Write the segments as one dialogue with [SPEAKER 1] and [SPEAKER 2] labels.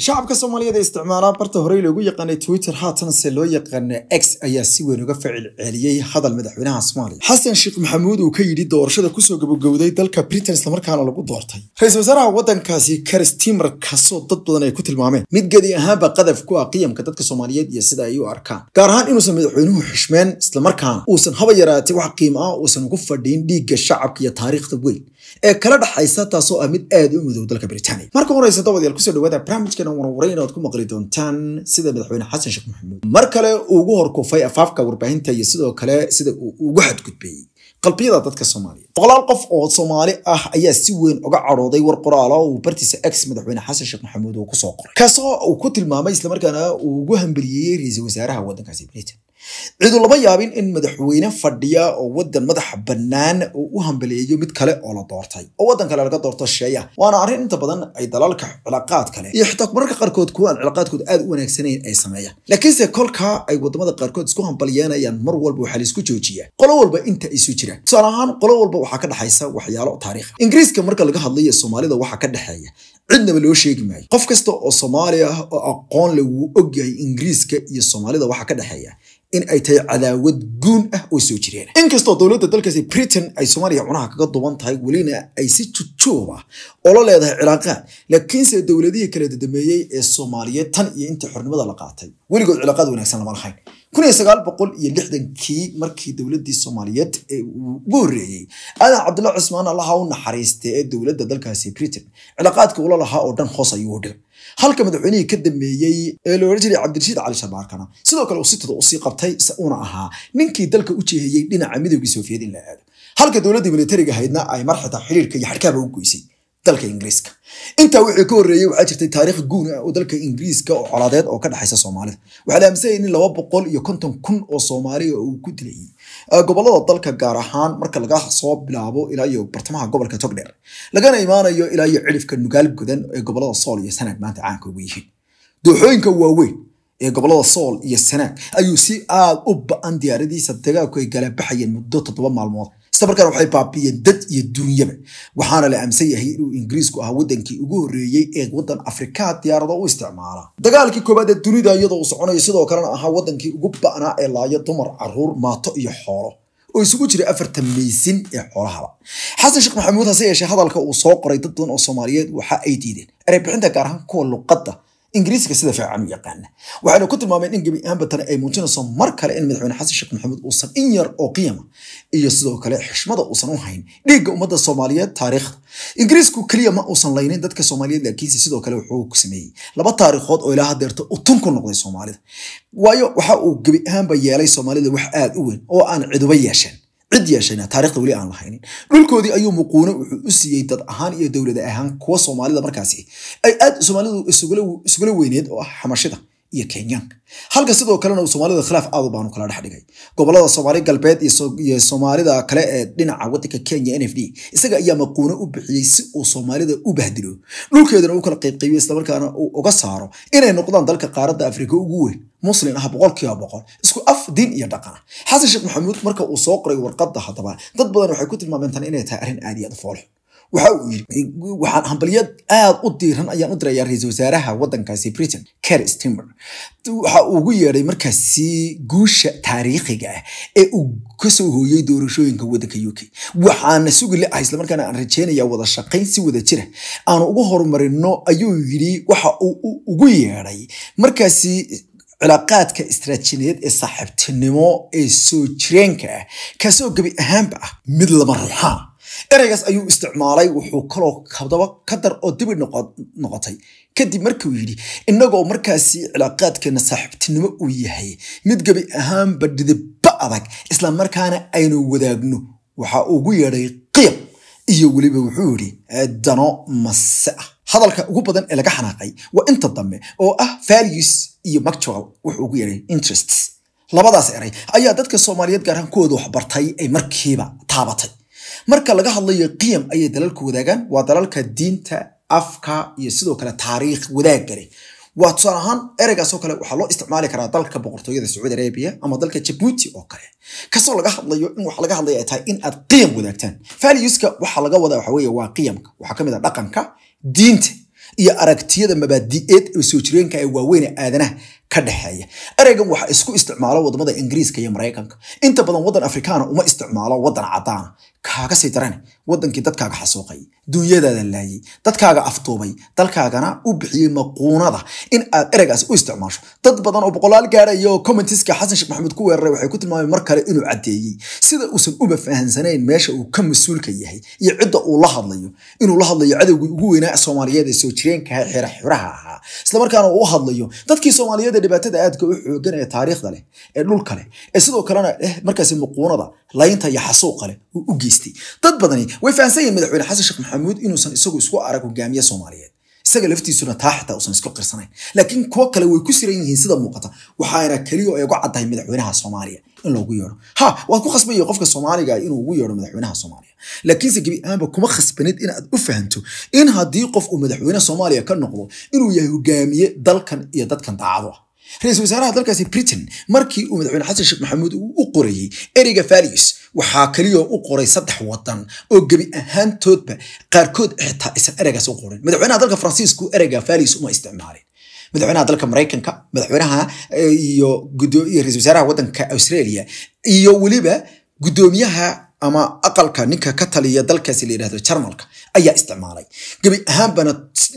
[SPEAKER 1] shacabka soomaaliyeed ee isticmaalaa barta horey loogu yaqaanay twitter haatan se loo yaqaana x ayaa si weyn uga facil celiyey hadal madaxweynaha soomaaliya xasan sheekh maxamuud uu ka yidhi doorashada kusoo gabagowday dalka britain islamarkaana lagu doortay ra-iisul wasaaraha waddankaasi karis timar kasoo dad badan ay ku tilmaameen mid gadi ahaanba qadaf ku ah qiyamka dadka soomaaliyeed iyo sida ay u arkaan gaar ahaan inuusan madaxweynuhu xushmeen islamarkaana uusan haba yaraatay wax qiimo ah uusan ugu fadhiin dhiigga shacabka iyo taariikhda weyn ee kala dhaxaysa taasoo ah mid aad u madow dalka britaaniya marka horeysa dabadyal kusoo dhawaada barnaamijka wararkiina warwaray inaad ku maqli doontaan sida madaxweyne xasan sheekh maxamuud mar kale uu ugu horkuufay afaafka warbaahinta iyo sidoo kale sida uu ugu xadgudbeeyey qalbiyada dadka soomaaliya boqolaal qof oo soomaali ah ayaa si weyn uga cadhooday war qoraala uu bartiisa ex madaxweyne xasan sheekh maxamuud uu kusoo qoray kaasoo uu ku tilmaamay islamarkaana uu ugu hambeliyeyey ra-iisul wasaaraha waddankaasi britain cidu lama yaabin in madaxweyne fadhiya oo waddan madaxa bannaan uu u hambaleeyo mid kale oo la doortay oo waddan kale laga doorto sheeya waana arrin inta badan ay dalalka cilaaqaad kale iyo xitaa mararka qaarkood kuwa aan aad u wanaagsanayn ay sameeyaan laakiinse kolkaa ay wadamada qaarkood isku hambalyeenayaan mar walba waxaa laisku joojiya qolo walba inta isu jiraan tusaale ahaan qolo walba waxaa ka dhexaysa waxyaalo taariikha ingiriiska marka laga hadlayo soomaalida waxaa ka dhexeeya cidnaba loo sheegi maayo qof kasta oo soomaali ah oo aqoon lagu ogyahay ingiriiska iyo soomaalida waxaa ka dhexeeya in ay tahay cadaawad guun ah oo soo jireen inkastoo dowladda dalkaasi britain ay soomaaliya cunaha kaga duban tahay welina ay si jujuub ah oo la leedahay cilaaqaad laakiinse dowladihii kale dadameeyey ee soomaaliyeed tan iyo inta xornimada la qaatay weligood cilaaqaad wanaagsan lama lahayn kun iyo sagaal markii dowladii soomaaliyeed ugu horreeyey aadan cabdullah cusmaan allaha u naxariista ee dowladda dalkaasi britain cilaaqaadka ula lahaa oo dhan hoos ayuu dhir halka madaxweynihii ka dambeeyey ee la odhan jiray cabdirashiid cali shabaarkana sidoo kale uu si toda usii qabtay una ahaa ninkii dalka u jeehiyey dhinaca midowgii sofiyeed in la aado halka dowladdii militariga ahaydna ay mar xitaa xiriirka iyo xarkaaba u goysay dalka ingiriiska intaa wixii ka horreeyey waxaa jirtay taarikh guun ah oo dalka ingiriiska oo colaadeed oo ka dhexaysa soomaalida waxaa la aaminsanyay in laba boqol iyo konton kun oo soomaaliya ah uu ku dilayay ah, gobollada dalka gaar ahaan marka laga soo bilaabo ilaa iyo bartamaha gobolka togdheer lagana imaanayo ilaa iyo cilifka nugaal gudan ee gobollada sool iyo sanaag maanta caanka ugu yihiin dooxooyinka waaweyn ee gobollada sool iyo sanaag ayuu si aad u ba-an diyaaradiisa dagaalku ay galabaxayeen muddo toddoba maalmood sabarkan waxay baabiyeen dad iyo duunyaba waxaana la aaminsan yahay inuu ingiriisku ah waddankii ugu horreeyey ee waddan afrikaa diyaarado u isticmaala dagaalkii koowaad ee dunida iyadoo uu soconaya sidoo kalena ahaa waddankii ugu ba'naa ee laayo dumar caruur maato iyo xoolo oo isugu jiray afartan meysin ee xoolahaba xasan sheekh maxamuud hase yeeshee hadalka uu soo qoray dad badan oo soomaaliyeed waxa ay diideen bixinta gaar ahaan kuwa luqadda ingiriiska sida fiican u yaqaana waxayna ku tilmaameen in gebi ahaanba tani ay muujinayso mar kale in madaxweyne xasan sheekh maxamuud uusan in yar oo qiyama iyo sidoo kale xishmada uusan u hayn dhiigga ummadda soomaaliyeed taariikhda ingiriisku keliya ma uusan laynin dadka soomaaliyeed laakiinse sidoo kale wuxuu ku sameeyey laba taariikhood oo ilaa hadeerta utun ku noqday soomaalida waayo waxa uu gebi ahaanba yeelay soomaalida wax aada u weyn oo aan ciduba yeesheen cid yeeshayna taarikhda weli aan lahaynin dhulkoodii ayuu muquune wuxuu u siiyey dad ahaan iyo dowlada ahaan kuwa soomaalida markaasi ay aad soomaalidu isugula weyneed oo ah xamashida iyo kenyaanka halka sidoo kalena soomaalida khilaaf aadu baanu kala dhex dhigay gobolada soomaali galbeed iyo soomaalida kale ee dhinaca wadanka kenya n f d isaga ayaa maquune u bixiyey si uu soomaalida u bahdilo dhulkeedana u kala qaybqaybiyo islamarkaana uu uga saaro inay noqdaan dalka qaaradda afrika ugu weyn muslin ah boqol kiiba boqol isku af diin iyo dhaqan xasan sheekh maxamuud marka uu soo qoray warqadda haddaba dad badan waxay ku tilmaameen tan inay tahay arrin aad iyo aad foolxun waxa uu yiri waxaan hambaliyad aad u diiran ayaan u dirayaa ra-iisul wasaaraha waddankaasi britain ker stimer waxa uu ugu yeedhay markaasi guusha taariikhiga ah ee uu kasoo hooyey doorashooyinka waddanka u k waxaana sugi le ah islamarkaana aan rajeynayaa wada shaqayn si wada jira aanu ugu horumarino ayuu yidhi waxa uu ugu yeedhay markaasi cilaaqaadka istaraatijiyadeed ee saaxiibtinimo ee soo jireenka ah kaasoo gebi ahaanba ah mid lama ruuxaan ereygaas ayuu isticmaalay wuxuu kaloo kabdaba ka dar oo dibi noqotay kadib markuu yidhi innagoo markaasi cilaaqaadkeena saaxiibtinimo uu yahay mid gebi ahaanba dhidibba adag isla markaana aynu wadaagno waxa ugu yeedhay qiyab iyo weliba wuxuu yidhi dano mase ah hadalka ugu badan ee laga xanaaqay waa inta dambe oo ah values iyo mactual wuxuu ugu yeeray interests labadaas eray ayaa dadka soomaaliyeed gaarahaan kuwooda waxbartay ay markiiba taabatay marka laga hadlayo qiyam ayay dalalka wadaagaan waa dalalka diinta afka iyo sidoo kale taariikh wadaag gale waa tusaal ahaan ereygaasoo kale waxaa loo isticmaali karaa dalka boqortooyada sacuudi arabiya ama dalka jabuuti oo kale kasoo laga hadlayo in waxa laga hadlaya ay tahay in aad qiyam wadaagtaan faliuska waxaa laga wadaa waxa weeye waa qiyamka waxaa kamid a ah dhaqanka diinta iyo aragtiyada mabaadi'eed ee soo jireenka ee waaweyn ee aadanaha ka dhexeeya ereygan waxa isku isticmaalo wadamada ingiriiska iyo maraykanka inta badan waddan afrikaana uma isticmaalo wadan caddaana kaaga sii darane waddankii dadkaaga xasuuqay duunyadaada laayay dadkaaga aftuubay dalkaagana u bixiyey maquunada in aad ereygaas u isticmaasho dad badan oo boqolaal gaarayo commentiska xasan sheekh maxamuud ku weeraray waxay ku tilmaameen mar kale inuu caddeeyey sida uusan uba fahansanayn meesha uu ka mas-uulka yahay iyo cidda uu la hadlayo inuu la hadlayo cadowgii ugu weynaa soomaaliyeed ee soo jireenkaha xira ahaa islamarkaana uu u hadlayo dadkii soomaaliyeed dhibaatada aadka u xoogan ee taariikhda leh ee dhulka leh ee sidoo kalena eh markaasi muquunada laynta iyo xasuuqa leh uu u geystay dad badani way fahamsan yihiin madaxweyne xasan sheekh maxamuud inuusan isagu isku arag hogaamiye soomaaliyeed isaga laftiisuna taa xataa uusan isku qirsanayn laakiin kuwo kale way ku siran yihiin sida muuqata waxaana keliya eegu caddahay madaxweynaha soomaaliya in loogu yeedho ha waad ku khasbaya qofka soomaaliga ah inuu ugu yeedho madaxweynaha soomaaliya laakiinse gebi ahaanba kuma khasbanid in u fahanto in haddii qof uu madaxweyne soomaaliya ka noqdo inuu yahay hogaamiye dalkan iyo dadkan daacado ah ra-iisul wasaaraha dalkaasi britain markii uu madaxweyne xasan sheekh maxamuud uu u qorayey ereyga valis waxaa keliyo u qoray saddex wadan oo gebi ahaantoodba qaarkood xitaa aysan ereygaas u qorin madaxweynaha dalka faransiisku ereyga valis uma isticmaalin madaxweynaha dalka maraykanka madaxweynaha eh, iyo ra-isul wasaaraha wadanka australia iyo weliba guddoomiyaha ama aqalka ninka ka taliya dalkaasi la yidhahdo jarmalka ayaa isticmaalay gebi ahaanbana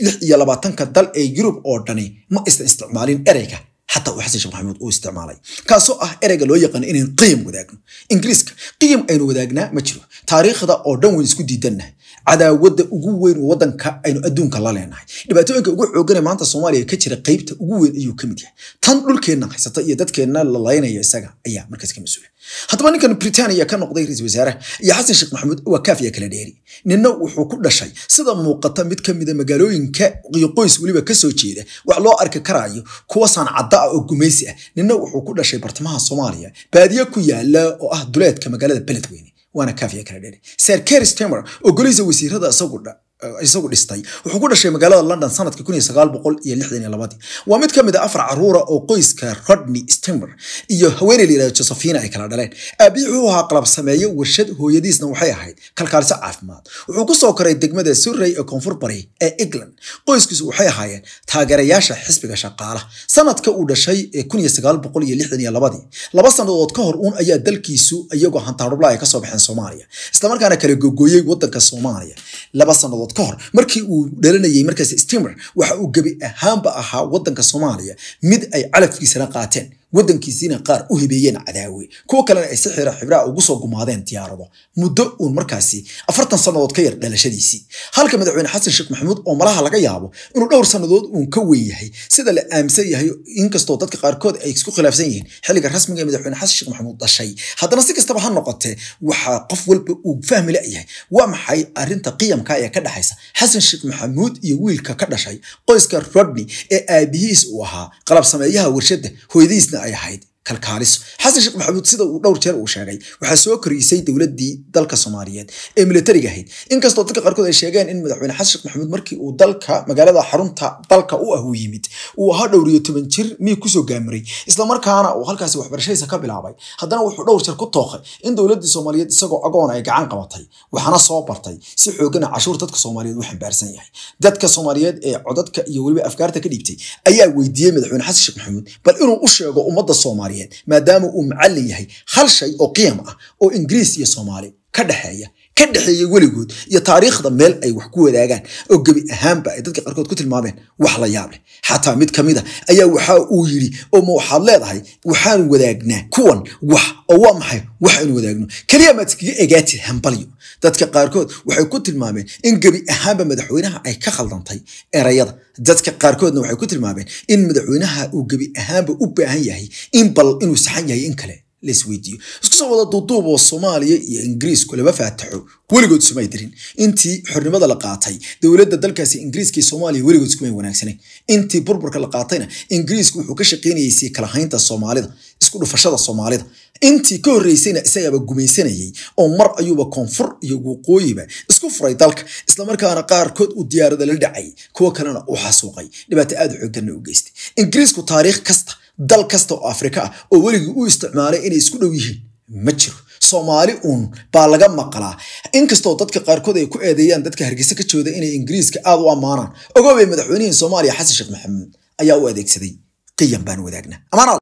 [SPEAKER 1] lix iyo labaatanka dal ee yurub oo dhani ma aysan isticmaalin ereyga xataa uu xasan sheekh maxamuud uu isticmaalay kaasoo ah ereyga loo yaqaano inayn qiyam wadaagno ingiriiska qiyam aynu wadaagnaa ma jiro taariikhda oo dhan wayn isku diidannahay cadaawada ugu weyn wadanka aynu adduunka la leenahay dhibaatooyinka ugu xoogane maanta soomaaliya ka jira qaybta ugu weyn ayuu kamid yahay tan dhulkeenna haysata iyo dadkeenna la laynaya isaga ayaa markaas ka mas-uula haddaba ninkan britania ka noqday ra-isul wasaare iyo xasan sheekh maxamuud waa kaafiya kala dheeri ninna wuxuu ku dhashay sida muuqata mid ka mida ah magaalooyinka iyo qoys weliba kasoo jeeda wax loo arki karaayo kuwa sancadda ah oo gumaysi ah ninna wuxuu ku dhashay bartamaha soomaaliya baadiye ku yaala oo ah duleedka magaalada beledweyne waana kaafiya kala dheeri sir kary oo golihiisa wasiirada isagu dha isagu dhistay wuxuu ku dhashay magaalada london sanadka waa mid ka mid a ah afar caruura oo qoyska rodney stimer iyo haweeney la yidhahdo josephina ay kala dhaleen aabiyi wuxuu ahaa qalab sameeye warshad hooyadiisna waxay ahayd kalkaaliso caafimaad wuxuu kusoo koray degmada surrey ee koonfur bari ee england qoyskiisu waxay ahaayeen taageerayaasha xisbiga shaqaalaha sanadka uu dhashay ee kun iyo laba sannadood ka hor uun ayaa dalkiisu iyagoo hantaadhubla ay ka baxeen soomaaliya islamarkaana kala gogooyey waddanka soomaaliya laba sannadood maalmood ka hor markii uu dhalanayay markaas steamer waxa uu gebi ahaanba ahaa waddanka soomaaliya mid ay calafkiisana qaateen waddankiisiina qaar u hebeeyeen cadaawe kuwo kalena ay si xira xibraa ugu soo gumaadeen diyaarado muddo uun markaasi afartan sannadood ka yar dhalashadiisii halka madaxweyne xasan sheekh maxamuud oo malaha laga yaabo inuu dhowr sannadood uun ka weyn yahay sida la aaminsan yahay inkastoo dadka qaarkood ay isku khilaafsan yihiin xilliga rasmiga ee madaxweyne xasan sheekh maxamuud dhashay haddana si kastaba ha noqotee waxaa qof walba uu fahmi la-yahay waa maxay arrinta qiyamka ee ka dhexaysa xasan sheekh maxamuud iyo wiilka ka dhashay qoyska rodney ee aabihiis uu ahaa qalabsameeyaha warshadda hooyadiisna sida ay kalkaaliso xasan sheekh maxamuud sida uu dhowr jeer uu sheegay waxaa soo koriisay dowladii dalka soomaaliyeed ee militariga ahayd inkastoo dadka qaarkood ay sheegeen in madaxweyne xasan sheekh maxamuud markii uu dalka magaalada xarunta dalka u ah uu yimid uu ahaa dhowriyo toban jir miyuu kusoo gaamiray islamarkaana uu halkaasi waxbarashadiisa ka bilaabay haddana wuxuu dhowr jeer ku tooqay in dowladii soomaaliyeed isagoo agoon ay gacan qabatay waxaana soo bartay si xoogana cashuur dadka soomaaliyeed uu xambaarsan yahay dadka soomaaliyeed ee codadka iyo weliba afkaarta ka dhiibtay ayaa weydiiyey madaxweyne xasan sheekh maxamuud bal inuu u sheego ummadda soomaaliyeed maadaama uu macallin yahay hal shay oo qiyam ah oo ingiriis iyo soomaali ka dhexeeya ka dhexeeya weligood iyo taariikhda meel ay wax ku wadaagaan oo gebi ahaanba ay dadka qaarkood ku tilmaameen wax la yaab xataa mid ka mid a ah ayaa waxa uu yidhi oo ma waxaad leedahay waxaan wadaagnaa kuwan wax oo waa maxay wax aynu wadaagno keliya maad iskaga egaatid hambalyo dadka qaarkood waxay ku tilmaameen in gebi ahaanba madaxweynaha ay ka khaldantay erayada dadka qaarkoodna waxay ku tilmaameen in madaxweynaha uu gebi ahaanba u baahan yahay in bal inuu saxan yahay in kale laisweydiiyo isku soo wada duuduub oo soomaaliya iyo ingiriisku laba faataxo weligood sumay dirin intii xornimada la qaatay dowladda dalkaasi ingiriiska soomaaliya weligood iskumay wanaagsanayn intii burburka la qaatayna ingiriisku wuxuu ka shaqaynayay kalahaynta soomaalida isku dhufashada soomaalida intii ka horreysayna isagaaba gumaysanayay oo mar ayuuba koonfur iyo waqooyiba isku furay dalka islamarkaana qaarkood uu diyaarada la dhacay kuwo kalena uu xasuuqay dhibaato aada u xooganna u geystay ingiriisku taariikh kasta dal kasta oo afrika ah oo weligii u isticmaalay inay isku dhow yihiin ma jiro soomaali uun baa laga maqlaa inkastoo dadka qaarkood ay ku eedeeyaan dadka hargeysa ka jooda inay ingiriiska aad u ammaanaan ogoobay madaxweynihii soomaaliya xasan sheekh maxamuud ayaa u adeegsaday qiyan baan wadaagna